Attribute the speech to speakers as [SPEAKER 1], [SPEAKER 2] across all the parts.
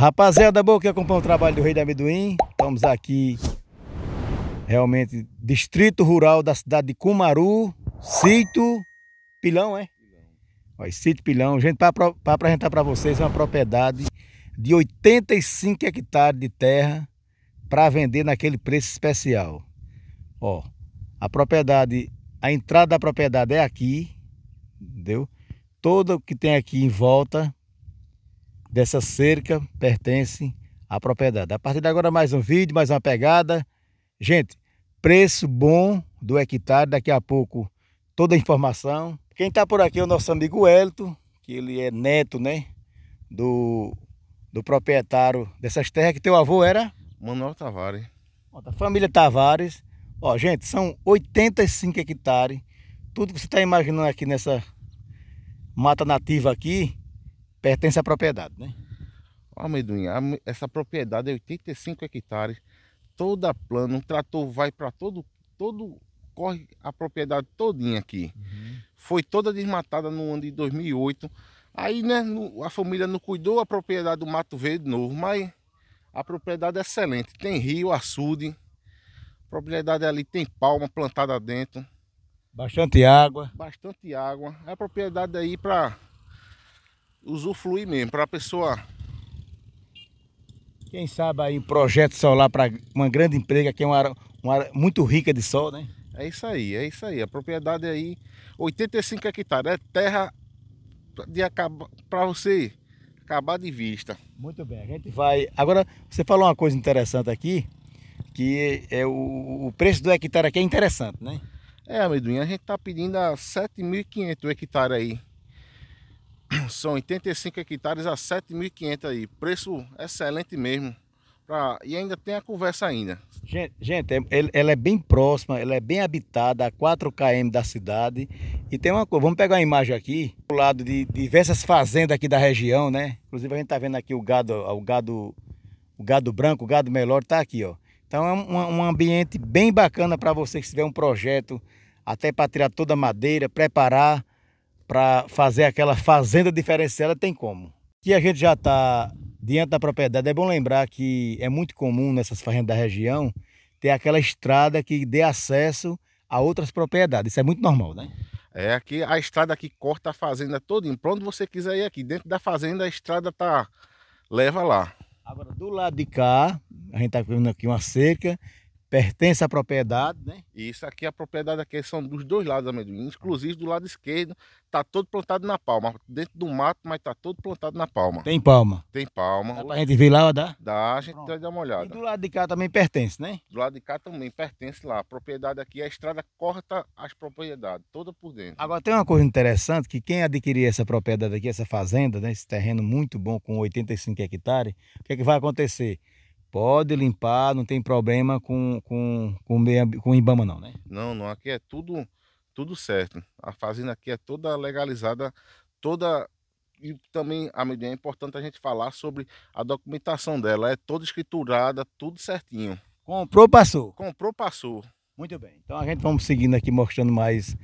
[SPEAKER 1] Rapaziada boa que acompanha o trabalho do Rei da Amendoim, estamos aqui realmente distrito rural da cidade de Cumaru, Sítio Pilão, é? Sítio Pilão, gente, para apresentar para vocês é uma propriedade de 85 hectares de terra para vender naquele preço especial. Ó, a propriedade, a entrada da propriedade é aqui, entendeu? Todo o que tem aqui em volta dessa cerca pertence à propriedade. A partir de agora, mais um vídeo, mais uma pegada. Gente, preço bom do hectare, daqui a pouco toda a informação. Quem está por aqui é o nosso amigo Elton, que ele é neto, né, do, do proprietário dessas terras, que teu avô era? Manuel Tavares. Da família Tavares. Ó, gente, são 85 hectares. Tudo que você está imaginando aqui nessa mata nativa aqui, pertence à propriedade, né? Ó, amendoim,
[SPEAKER 2] essa propriedade é 85 hectares, toda plana, um trator vai para todo, todo, corre a propriedade todinha aqui. Uhum. Foi toda desmatada no ano de 2008. Aí, né, no, a família não cuidou a propriedade do Mato Verde novo, mas a propriedade é excelente. Tem rio, açude, a propriedade ali tem palma plantada dentro.
[SPEAKER 1] Bastante água.
[SPEAKER 2] Bastante água. É a propriedade aí para usufruir mesmo, para a pessoa... Quem sabe aí o projeto
[SPEAKER 1] solar para uma grande empresa que é uma área, uma área muito rica de sol, né?
[SPEAKER 2] É isso aí, é isso aí. A propriedade é aí, 85 hectares, é terra de acabar para você acabar de vista. Muito bem, a
[SPEAKER 1] gente vai. Agora, você falou uma coisa interessante aqui, que é o, o preço do hectare aqui é interessante, né? É, amendoim, a gente tá pedindo a 7.500 hectares
[SPEAKER 2] aí. São 85 hectares a 7.500 aí. Preço excelente mesmo. E ainda tem a conversa ainda.
[SPEAKER 1] Gente, gente é, ela é bem próxima, ela é bem habitada, a 4 km da cidade. E tem uma coisa, vamos pegar uma imagem aqui, do lado de diversas fazendas aqui da região, né? Inclusive a gente tá vendo aqui o gado, o gado, o gado branco, o gado melhor, tá aqui, ó. Então é um, um ambiente bem bacana para você que tiver um projeto, até para tirar toda a madeira, preparar para fazer aquela fazenda diferenciada tem como. Que a gente já está diante da propriedade, é bom lembrar que é muito comum nessas fazendas da região ter aquela estrada que dê acesso a outras propriedades. Isso é muito normal, né?
[SPEAKER 2] É, aqui a estrada que corta a fazenda toda, em onde você quiser ir aqui. Dentro da fazenda a estrada tá leva lá.
[SPEAKER 1] Agora, do lado de cá, a gente está vendo aqui uma cerca, pertence à propriedade,
[SPEAKER 2] né? Isso aqui, a propriedade aqui são dos dois lados da amendoim, inclusive do lado esquerdo, tá todo plantado na palma, dentro do mato, mas tá todo plantado na palma. Tem palma? Tem palma. Dá pra gente ver lá, dá? Dá, a gente Pronto. vai dar uma olhada. E do lado de
[SPEAKER 1] cá também pertence,
[SPEAKER 2] né? Do lado de cá também pertence lá, a propriedade aqui, a estrada corta as propriedades, toda por dentro. Agora tem uma coisa
[SPEAKER 1] interessante, que quem adquirir essa propriedade aqui, essa fazenda, né, esse terreno muito bom com 85 hectares, o que é que vai acontecer? Pode limpar, não tem problema com, com, com, com Ibama não, né?
[SPEAKER 2] Não, não, aqui é tudo, tudo certo. A fazenda aqui é toda legalizada, toda... E também é importante a gente falar sobre a documentação dela. É toda escriturada, tudo certinho. Comprou, passou. Comprou, passou.
[SPEAKER 1] Muito bem. Então a gente vamos seguindo aqui mostrando mais.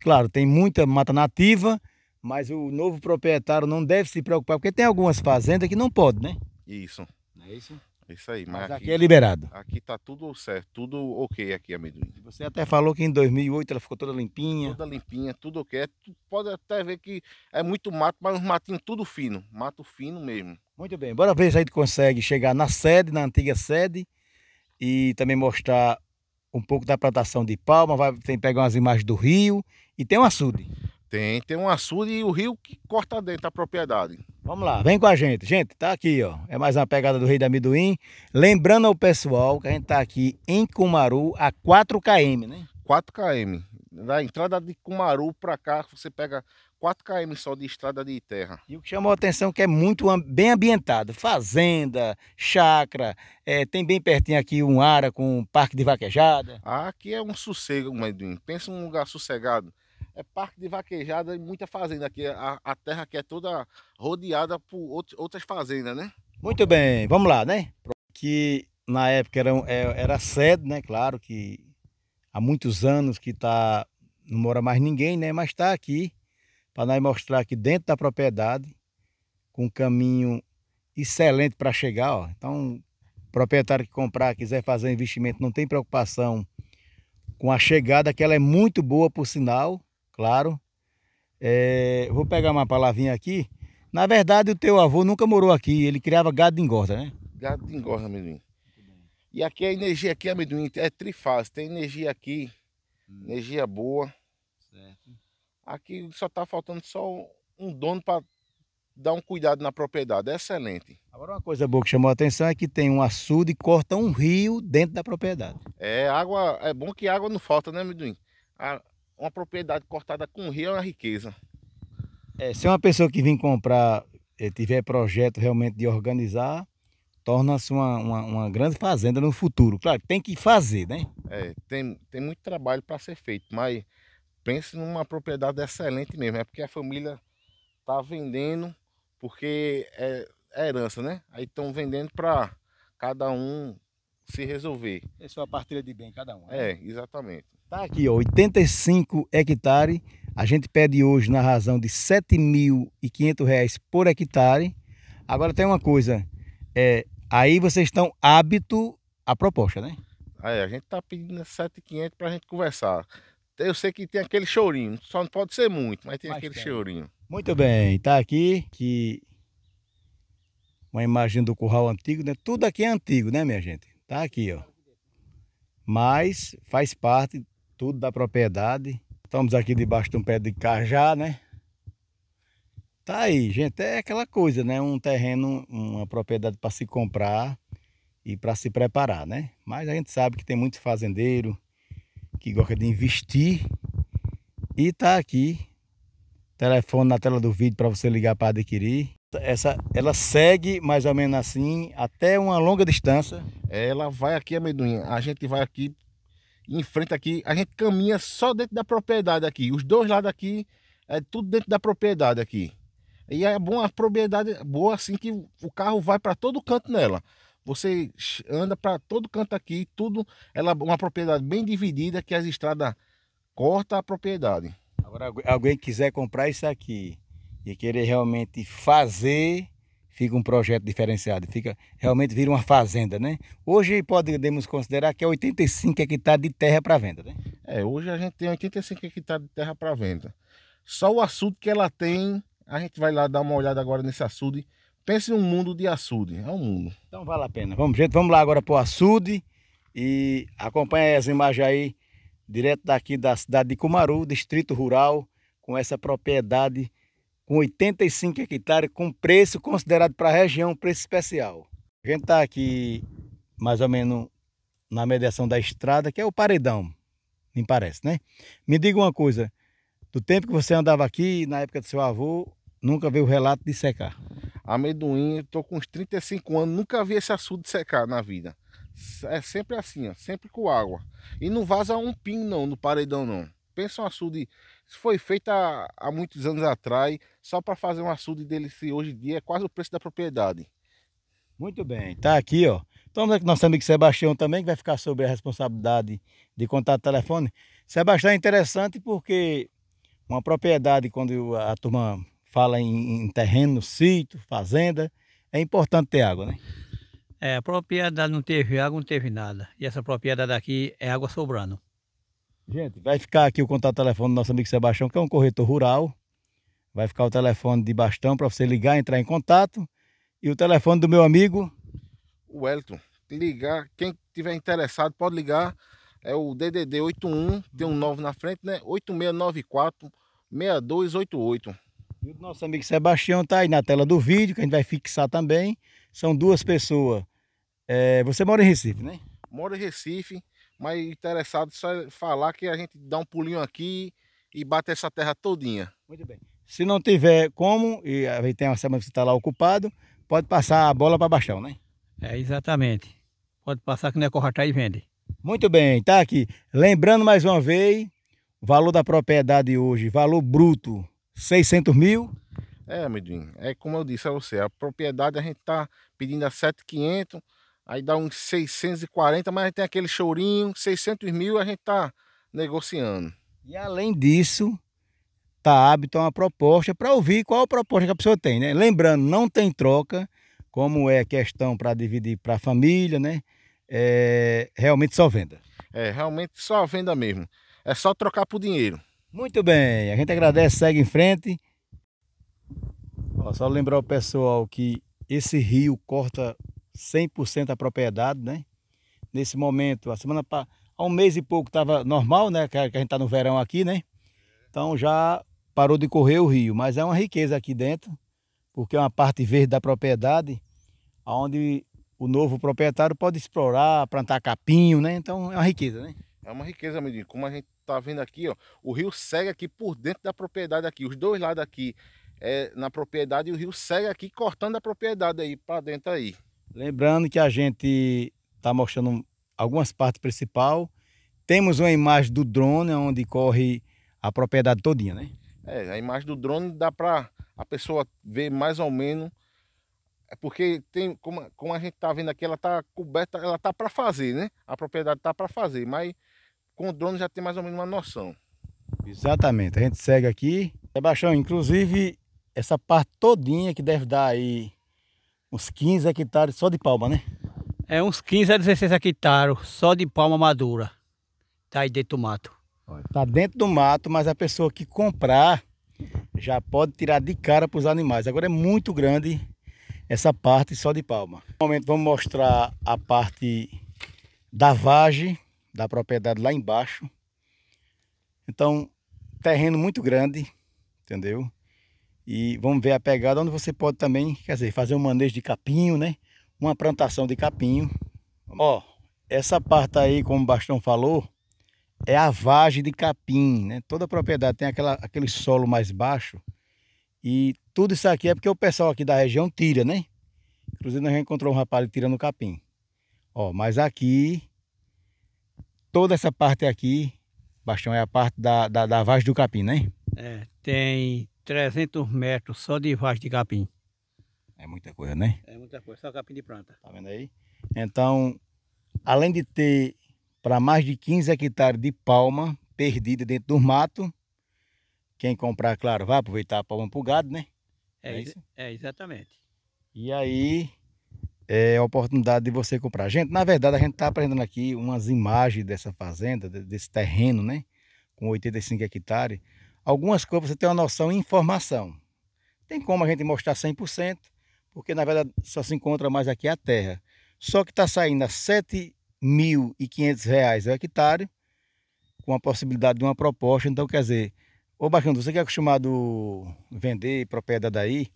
[SPEAKER 1] Claro, tem muita mata nativa, mas o novo proprietário não deve se preocupar, porque tem algumas fazendas que não pode, né? Isso. Não
[SPEAKER 2] é isso? É isso aí, mas, mas aqui, aqui, é liberado. Aqui tá tudo certo, tudo ok aqui,
[SPEAKER 1] amendoim. Você até falou que em 2008 ela ficou toda limpinha.
[SPEAKER 2] Toda limpinha, tudo ok. É pode até ver que é muito mato, mas um matinho tudo fino, mato fino mesmo. Muito bem, bora ver se a
[SPEAKER 1] gente consegue chegar na sede, na antiga sede, e também mostrar um pouco da plantação de palma, vai tem pegar umas imagens do rio, e tem um açude. Tem, tem um açude e o rio que corta dentro da propriedade. Vamos lá, vem com a gente. Gente, tá aqui, ó. É mais uma pegada do Rei da Amidoim. Lembrando ao pessoal que a gente tá aqui em Cumaru, a 4 km, né? 4 km. Da entrada de Cumaru para cá, você pega
[SPEAKER 2] 4 km só de estrada de terra. E o
[SPEAKER 1] que chamou a atenção é que é muito bem ambientado. Fazenda, chácara, é, tem bem pertinho aqui um ara com um parque de vaquejada. Ah, aqui é um sossego, Meduim.
[SPEAKER 2] Pensa num lugar sossegado é parque de vaquejada e muita fazenda aqui. A, a terra aqui é toda rodeada por outro, outras fazendas, né?
[SPEAKER 1] Muito bem, vamos lá, né? Que na época era, é, era sede, né? Claro que há muitos anos que tá, não mora mais ninguém, né? Mas está aqui para nós mostrar aqui dentro da propriedade, com um caminho excelente para chegar. Ó. Então, proprietário que comprar, quiser fazer investimento, não tem preocupação com a chegada, que ela é muito boa, por sinal claro. É, vou pegar uma palavrinha aqui. Na verdade, o teu avô nunca morou aqui, ele criava gado de engorda, né?
[SPEAKER 2] Gado de engorda, amendoim. E aqui a energia aqui, amendoim, é trifásica. Tem energia aqui, hum. energia boa. Certo. Aqui só tá faltando só um dono para dar um cuidado na propriedade. É excelente.
[SPEAKER 1] Agora uma coisa boa que chamou a atenção é que tem um açude e corta um rio dentro da propriedade.
[SPEAKER 2] É, água, é bom que água não falta, né, amendoim? A, uma propriedade cortada com rio é uma riqueza. É, se uma pessoa
[SPEAKER 1] que vem comprar eh, tiver projeto realmente de organizar, torna-se uma, uma, uma, grande fazenda no futuro. Claro, tem que fazer, né?
[SPEAKER 2] É, tem, tem muito trabalho para ser feito, mas pense numa propriedade excelente mesmo. É porque a família está vendendo porque é, é herança, né? Aí estão vendendo para cada um se resolver.
[SPEAKER 1] Essa é uma partilha de bem cada um. Né? É,
[SPEAKER 2] exatamente. Tá aqui, ó,
[SPEAKER 1] 85 hectares. A gente pede hoje na razão de R$ 7.500 por hectare. Agora tem uma coisa, é, aí vocês estão hábito à proposta, né?
[SPEAKER 2] É, a gente tá pedindo R$ 7.500 para a gente conversar. Eu sei que tem aquele chorinho, só não pode ser muito, mas tem mas aquele tem.
[SPEAKER 1] chorinho. Muito bem, tá aqui que uma imagem do curral antigo, né? Tudo aqui é antigo, né, minha gente? Tá aqui, ó. Mas faz parte tudo da propriedade. Estamos aqui debaixo de um pé de cajá, né? Tá aí, gente, é aquela coisa, né? Um terreno, uma propriedade para se comprar e para se preparar, né? Mas a gente sabe que tem muito fazendeiro que gosta de investir e tá aqui telefone na tela do vídeo para você ligar para adquirir essa, ela segue mais ou menos assim até uma longa distância. Ela vai aqui, amendoim. A gente vai aqui em
[SPEAKER 2] frente aqui. A gente caminha só dentro da propriedade aqui. Os dois lados aqui é tudo dentro da propriedade aqui. E é bom a propriedade boa assim que o carro vai para todo canto nela. Você anda para todo canto aqui, tudo. Ela uma propriedade bem
[SPEAKER 1] dividida que as estradas corta a propriedade. Agora alguém quiser comprar isso aqui e querer realmente fazer, fica um projeto diferenciado, fica realmente vira uma fazenda, né? Hoje podemos considerar que é 85 hectares de terra para venda, né? É, hoje a gente tem 85 hectares de terra para venda. Só o açude que
[SPEAKER 2] ela tem, a gente vai lá dar uma olhada agora nesse açude. Pense um mundo de açude, é um mundo.
[SPEAKER 1] Então vale a pena. Vamos, gente, vamos lá agora para o açude e acompanha as imagens aí direto daqui da cidade de Cumaru, distrito rural, com essa propriedade com 85 hectares, com preço considerado para a região, preço especial. A gente está aqui mais ou menos na mediação da estrada, que é o paredão, me parece, né? Me diga uma coisa, do tempo que você andava aqui, na época do seu avô, nunca viu o relato de secar? Amendoim, eu tô com uns 35 anos,
[SPEAKER 2] nunca vi esse açude secar na vida. É sempre assim, ó, sempre com água. E não vaza um pingo não, no paredão não. Pensa um açude isso foi feito há, muitos anos atrás, só para fazer um açude dele se hoje em dia é quase o preço da propriedade. Muito
[SPEAKER 1] bem, tá aqui, ó. Então, nosso amigo Sebastião também, que vai ficar sobre a responsabilidade de contato telefone. Sebastião é interessante porque uma propriedade, quando a turma fala em, em terreno, sítio, fazenda, é importante ter água, né? É, a propriedade não teve água, não teve nada. E essa propriedade aqui é água sobrando. Gente, vai ficar aqui o contato telefone do nosso amigo Sebastião, que é um corretor rural. Vai ficar o telefone de bastão para você ligar, entrar em contato. E o telefone do meu amigo...
[SPEAKER 2] O Elton. Ligar, quem tiver interessado pode ligar. É o DDD 81, tem um 9 na frente, né? 8694 6288. E o nosso amigo
[SPEAKER 1] Sebastião tá aí na tela do vídeo, que a gente vai fixar também. São duas pessoas. É, você mora em Recife,
[SPEAKER 2] né? Moro em Recife mas interessado só falar que a gente dá um pulinho aqui e bate essa terra todinha. Muito bem.
[SPEAKER 1] Se não tiver como, e aí tem uma semana que você está lá ocupado, pode passar a bola para baixão, né? É, exatamente. Pode passar que não é corratar e vende. Muito bem, tá aqui. Lembrando mais uma vez, o valor da propriedade hoje, valor bruto, 600 mil.
[SPEAKER 2] É, Midinho, é como eu disse a você, a propriedade a gente está pedindo a 7,500, aí dá uns 640, mas tem aquele chorinho, 600 mil a gente
[SPEAKER 1] tá negociando. E além disso, tá hábito uma proposta para ouvir qual a proposta que a pessoa tem, né? Lembrando, não tem troca, como é questão para dividir para a família, né? É, realmente só venda.
[SPEAKER 2] É, realmente só venda mesmo. É só trocar por dinheiro.
[SPEAKER 1] Muito bem, a gente agradece, segue em frente. Ó, só lembrar o pessoal que esse rio corta 100% a propriedade, né? Nesse momento, a semana há um mês e pouco estava normal, né? Que a gente está no verão aqui, né? Então já parou de correr o rio, mas é uma riqueza aqui dentro, porque é uma parte verde da propriedade, onde o novo proprietário pode explorar, plantar capinho, né? Então é uma riqueza, né? É uma
[SPEAKER 2] riqueza, amigo. Como a gente está vendo aqui, ó, o rio segue aqui por dentro da propriedade aqui. Os dois lados aqui é na propriedade e o rio segue aqui cortando a propriedade aí para dentro aí.
[SPEAKER 1] Lembrando que a gente está mostrando algumas partes principal. Temos uma imagem do drone onde corre a propriedade todinha, né?
[SPEAKER 2] É, a imagem do drone dá para a pessoa ver mais ou menos É porque tem como, como a gente está vendo aqui, ela está coberta, ela está para fazer, né? A propriedade está para fazer, mas com o drone já tem mais ou menos uma noção.
[SPEAKER 1] Exatamente, a gente segue aqui. Sebastião, inclusive essa parte todinha que deve dar aí uns 15 hectares só de palma, né? É uns 15 a 16 hectares só de palma madura. Tá aí dentro do mato. Tá dentro do mato, mas a pessoa que comprar já pode tirar de cara para os animais. Agora é muito grande essa parte só de palma. No momento vamos mostrar a parte da vagem da propriedade lá embaixo. Então, terreno muito grande, entendeu? E vamos ver a pegada onde você pode também, quer dizer, fazer um manejo de capinho, né? Uma plantação de capinho. Ó, essa parte aí, como o Bastão falou, é a vagem de capim, né? Toda a propriedade tem aquela, aquele solo mais baixo. E tudo isso aqui é porque o pessoal aqui da região tira, né? Inclusive nós já encontramos um rapaz tirando capim. Ó, mas aqui, toda essa parte aqui, Bastão é a parte da, da, da vagem do capim, né? É, tem 300 metros só de vagem de capim. É muita coisa, né? É muita coisa, só capim de planta. Tá vendo aí? Então, além de ter para mais de 15 hectares de palma perdida dentro do mato, quem comprar, claro, vai aproveitar a palma pro gado, né? É, é, isso? é exatamente. E aí é a oportunidade de você comprar. Gente, na verdade a gente está aprendendo aqui umas imagens dessa fazenda, desse terreno, né? Com 85 hectares algumas coisas você tem uma noção e informação. Tem como a gente mostrar 100%, porque na verdade só se encontra mais aqui a terra. Só que está saindo a 7.500 reais o hectare, com a possibilidade de uma proposta. Então, quer dizer, ô Bacana, você que é acostumado a vender propriedade aí,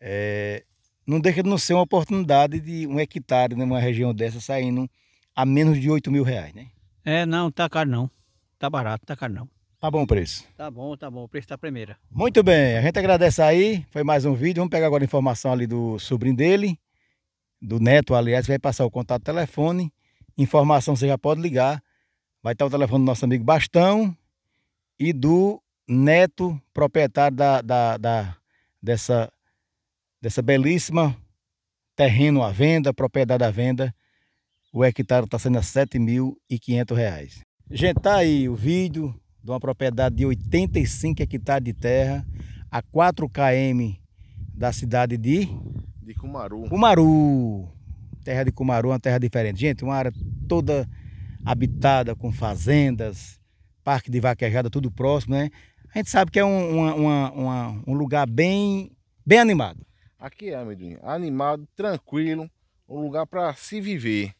[SPEAKER 1] é, não deixa de não ser uma oportunidade de um hectare numa região dessa saindo a menos de R$ mil reais, né? É, não, tá caro não. Tá barato, tá caro não. Tá bom o preço? Tá bom, tá bom. O preço tá primeira. Muito bem, a gente agradece aí. Foi mais um vídeo. Vamos pegar agora a informação ali do sobrinho dele, do neto, aliás, vai passar o contato telefone. Informação você já pode ligar. Vai estar o telefone do nosso amigo Bastão e do neto, proprietário da, da, da dessa, dessa belíssima terreno à venda, propriedade à venda. O hectare está sendo a R$ 7.500. Gente, tá aí o vídeo de uma propriedade de 85 hectares de terra, a 4 km da cidade de...
[SPEAKER 2] De Cumaru.
[SPEAKER 1] Cumaru. Terra de Cumaru, é uma terra diferente. Gente, uma área toda habitada com fazendas, parque de vaquejada, tudo próximo, né? A gente sabe que é um, uma, uma, uma, um lugar bem, bem animado.
[SPEAKER 2] Aqui é, amendoim, animado, tranquilo, um lugar para se viver.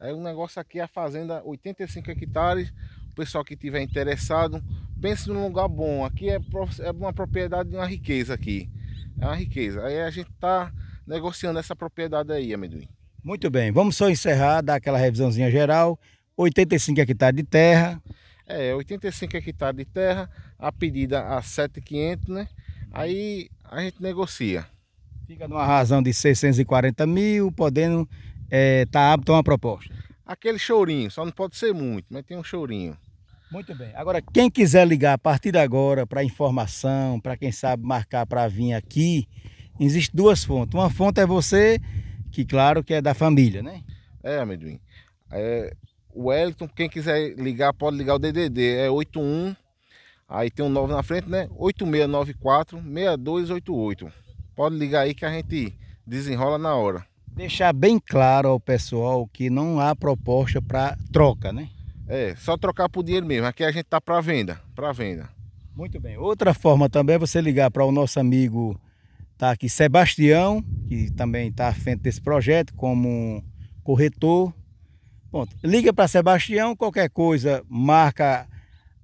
[SPEAKER 2] é o negócio aqui é a fazenda, 85 hectares, pessoal que tiver interessado, pense num lugar bom. Aqui é, é, uma propriedade de uma riqueza aqui. É uma riqueza. Aí a gente está negociando essa propriedade aí,
[SPEAKER 1] amendoim. Muito bem, vamos só encerrar, dar aquela revisãozinha geral. 85 hectares de terra.
[SPEAKER 2] É, 85 hectares de terra, a pedida a 7,500, né? Aí a gente negocia. Fica numa razão
[SPEAKER 1] de 640 mil, podendo estar eh, é, tá apto a uma proposta.
[SPEAKER 2] Aquele chorinho, só não pode ser muito, mas tem um
[SPEAKER 1] chorinho. Muito bem. Agora, quem quiser ligar a partir de agora para informação, para quem sabe marcar para vir aqui, existe duas fontes. Uma fonte é você, que claro que é da família, né?
[SPEAKER 2] É, amendoim. É, o Wellington, quem quiser ligar, pode ligar o DDD, é 81, aí tem um 9 na frente, né? 8694-6288. Pode ligar aí que a gente desenrola na hora.
[SPEAKER 1] Deixar bem claro ao pessoal que não há proposta para troca,
[SPEAKER 2] né? É, só trocar por dinheiro mesmo. Aqui a gente tá para venda, para venda.
[SPEAKER 1] Muito bem. Outra forma também é você ligar para o nosso amigo tá aqui Sebastião, que também está à frente desse projeto como corretor. Pronto. Liga para Sebastião, qualquer coisa, marca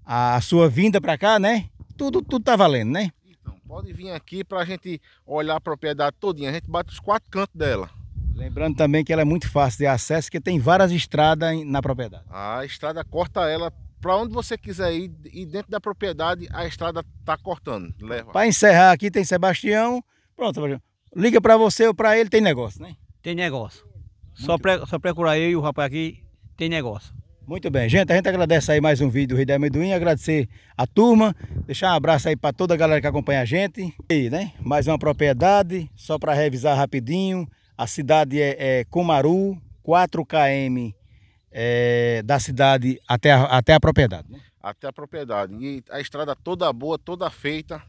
[SPEAKER 1] a sua vinda para cá, né? Tudo tudo tá valendo, né? Então,
[SPEAKER 2] pode vir aqui para a gente olhar a propriedade todinha. A gente bate os quatro cantos dela.
[SPEAKER 1] Lembrando também que ela é muito fácil de acesso, porque tem várias estradas na propriedade.
[SPEAKER 2] A estrada corta ela para onde você quiser ir e dentro da propriedade a estrada está cortando. Leva.
[SPEAKER 1] Para encerrar aqui tem Sebastião. Pronto, Sebastião. Liga para você ou para ele, tem negócio, né? Tem negócio. só, pre, só procurar eu e o rapaz aqui, tem negócio. Muito bem, gente, a gente agradece aí mais um vídeo do Rio da Amendoim, agradecer a turma, deixar um abraço aí para toda a galera que acompanha a gente. E, né, mais uma propriedade, só para revisar rapidinho, a cidade é, é Comaru, 4 km é, da cidade até a, até a propriedade. Né? Até a propriedade. E a estrada toda boa, toda feita,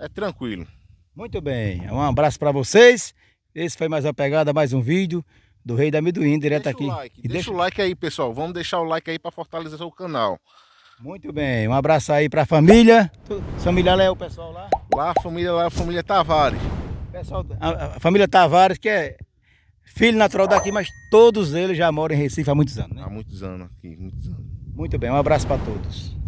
[SPEAKER 2] é tranquilo.
[SPEAKER 1] Muito bem, um abraço para vocês. Esse foi mais uma pegada, mais um vídeo do Rei da Amendoim, direto deixa aqui. O like, deixa,
[SPEAKER 2] deixa o like aí, pessoal. Vamos deixar o like aí para fortalecer o
[SPEAKER 1] canal. Muito bem, um abraço aí para a família. Família Léo, é o pessoal lá? Lá a família, lá a família Tavares. Pessoal, a, a família Tavares, que é filho natural daqui, mas todos eles já moram em Recife há muitos anos,
[SPEAKER 2] né? Há muitos anos aqui, muitos anos.
[SPEAKER 1] Muito bem, um abraço para todos.